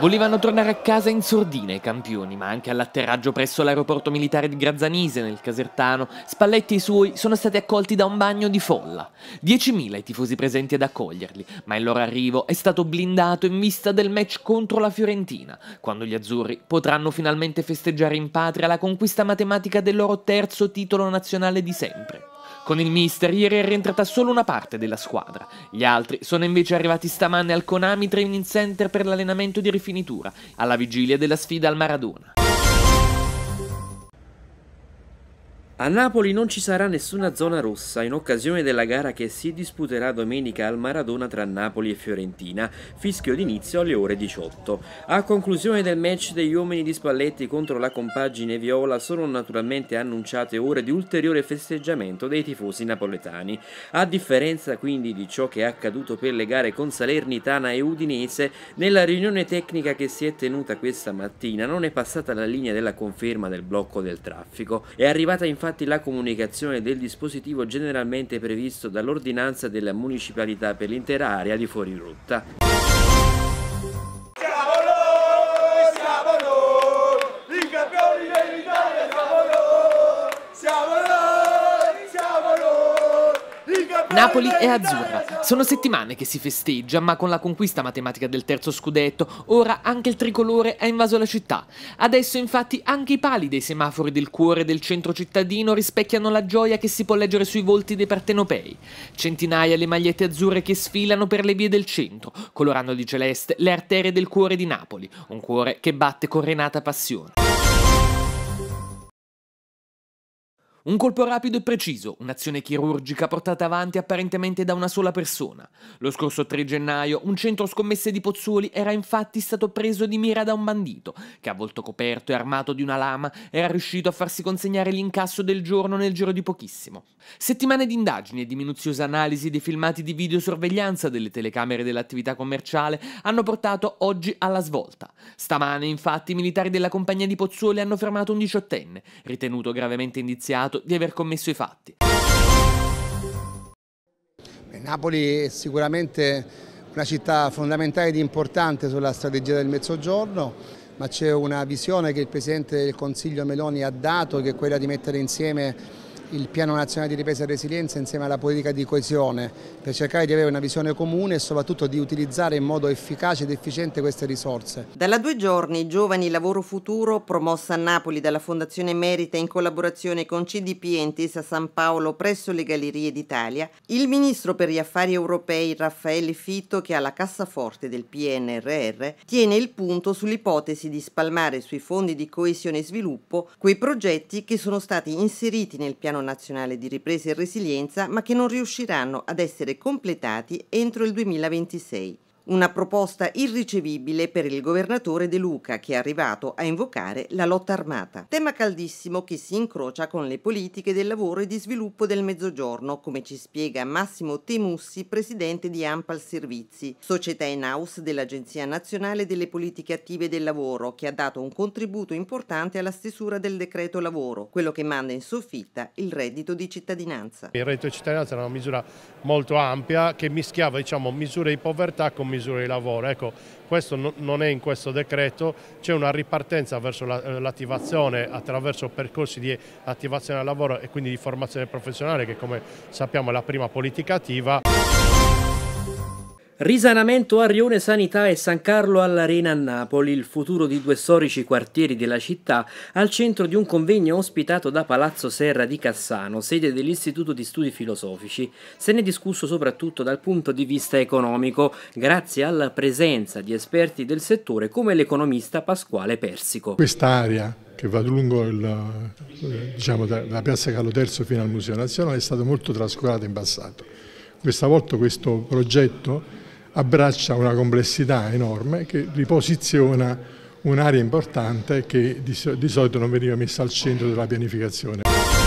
Volevano tornare a casa in sordina i campioni, ma anche all'atterraggio presso l'aeroporto militare di Grazzanise, nel Casertano, Spalletti e i suoi sono stati accolti da un bagno di folla. 10.000 i tifosi presenti ad accoglierli, ma il loro arrivo è stato blindato in vista del match contro la Fiorentina, quando gli azzurri potranno finalmente festeggiare in patria la conquista matematica del loro terzo titolo nazionale di sempre. Con il mister ieri è rientrata solo una parte della squadra. Gli altri sono invece arrivati stamanne al Konami Training Center per l'allenamento di rifinitura, alla vigilia della sfida al Maradona. A Napoli non ci sarà nessuna zona rossa in occasione della gara che si disputerà domenica al Maradona tra Napoli e Fiorentina, fischio d'inizio alle ore 18. A conclusione del match degli uomini di Spalletti contro la compagine viola sono naturalmente annunciate ore di ulteriore festeggiamento dei tifosi napoletani. A differenza quindi di ciò che è accaduto per le gare con Salernitana e Udinese, nella riunione tecnica che si è tenuta questa mattina non è passata la linea della conferma del blocco del traffico. È arrivata infatti infatti la comunicazione del dispositivo generalmente previsto dall'ordinanza della municipalità per l'intera area di fuori rotta. Napoli è azzurra. Sono settimane che si festeggia, ma con la conquista matematica del terzo scudetto, ora anche il tricolore ha invaso la città. Adesso infatti anche i pali dei semafori del cuore del centro cittadino rispecchiano la gioia che si può leggere sui volti dei partenopei. Centinaia le magliette azzurre che sfilano per le vie del centro, colorando di celeste le arterie del cuore di Napoli, un cuore che batte con renata passione. Un colpo rapido e preciso, un'azione chirurgica portata avanti apparentemente da una sola persona. Lo scorso 3 gennaio un centro scommesse di Pozzuoli era infatti stato preso di mira da un bandito che a volto coperto e armato di una lama era riuscito a farsi consegnare l'incasso del giorno nel giro di pochissimo. Settimane di indagini e di minuziosa analisi dei filmati di videosorveglianza delle telecamere dell'attività commerciale hanno portato oggi alla svolta. Stamane infatti i militari della compagnia di Pozzuoli hanno fermato un diciottenne, ritenuto gravemente indiziato accusato di aver commesso i fatti. Napoli è sicuramente una città fondamentale ed importante sulla strategia del Mezzogiorno, ma c'è una visione che il Presidente del Consiglio Meloni ha dato, che è quella di mettere insieme il piano nazionale di ripresa e resilienza insieme alla politica di coesione per cercare di avere una visione comune e soprattutto di utilizzare in modo efficace ed efficiente queste risorse. Dalla due giorni Giovani Lavoro Futuro, promossa a Napoli dalla Fondazione Merita in collaborazione con CDP e Intesa San Paolo presso le Gallerie d'Italia, il Ministro per gli Affari Europei Raffaele Fitto, che ha la cassaforte del PNRR, tiene il punto sull'ipotesi di spalmare sui fondi di coesione e sviluppo quei progetti che sono stati inseriti nel piano Piano Nazionale di Ripresa e Resilienza, ma che non riusciranno ad essere completati entro il 2026. Una proposta irricevibile per il governatore De Luca che è arrivato a invocare la lotta armata. Tema caldissimo che si incrocia con le politiche del lavoro e di sviluppo del Mezzogiorno, come ci spiega Massimo Temussi, presidente di Ampal Servizi, società in house dell'Agenzia Nazionale delle Politiche Attive del Lavoro, che ha dato un contributo importante alla stesura del decreto lavoro, quello che manda in soffitta il reddito di cittadinanza. Il reddito di cittadinanza era una misura molto ampia che mischiava diciamo, misure di povertà con misure misure di lavoro. Ecco, questo non è in questo decreto, c'è una ripartenza verso eh, l'attivazione attraverso percorsi di attivazione al lavoro e quindi di formazione professionale che come sappiamo è la prima politica attiva. Risanamento Arione Sanità e San Carlo all'Arena a Napoli, il futuro di due storici quartieri della città, al centro di un convegno ospitato da Palazzo Serra di Cassano, sede dell'Istituto di Studi Filosofici. Se ne è discusso soprattutto dal punto di vista economico, grazie alla presenza di esperti del settore come l'economista Pasquale Persico. Quest'area che va lungo il, eh, diciamo, la piazza Carlo III fino al Museo Nazionale è stata molto trascurata in passato. Questa volta questo progetto abbraccia una complessità enorme che riposiziona un'area importante che di, solito non veniva messa al centro della pianificazione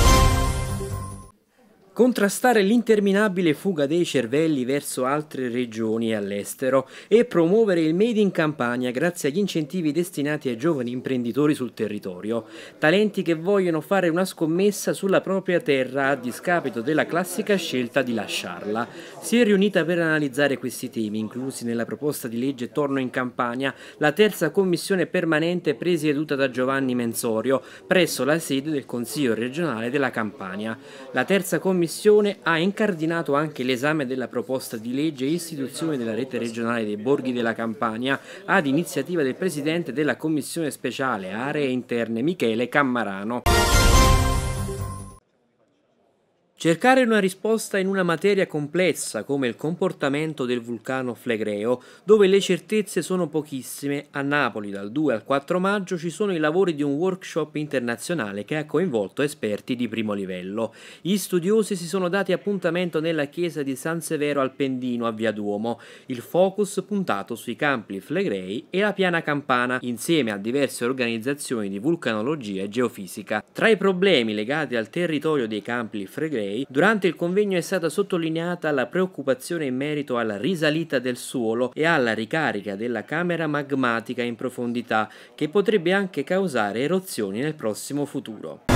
contrastare l'interminabile fuga dei cervelli verso altre regioni e all'estero e promuovere il Made in Campania grazie agli incentivi destinati ai giovani imprenditori sul territorio, talenti che vogliono fare una scommessa sulla propria terra a discapito della classica scelta di lasciarla. Si è riunita per analizzare questi temi, inclusi nella proposta di legge Torno in Campania, la terza commissione permanente presieduta da Giovanni Mensorio presso la sede del Consiglio regionale della Campania. La terza commissione Commissione ha incardinato anche l'esame della proposta di legge istituzione della rete regionale dei borghi della Campania ad iniziativa del Presidente della Commissione speciale aree interne Michele Cammarano. Cercare una risposta in una materia complessa come il comportamento del vulcano Flegreo, dove le certezze sono pochissime, a Napoli dal 2 al 4 maggio ci sono i lavori di un workshop internazionale che ha coinvolto esperti di primo livello. Gli studiosi si sono dati appuntamento nella chiesa di San Severo al Pendino a Via Duomo, il focus puntato sui campi Flegrei e la piana campana, insieme a diverse organizzazioni di vulcanologia e geofisica. Tra i problemi legati al territorio dei campi Flegrei Monterey, durante il convegno è stata sottolineata la preoccupazione in merito alla risalita del suolo e alla ricarica della camera magmatica in profondità, che potrebbe anche causare erozioni nel prossimo futuro.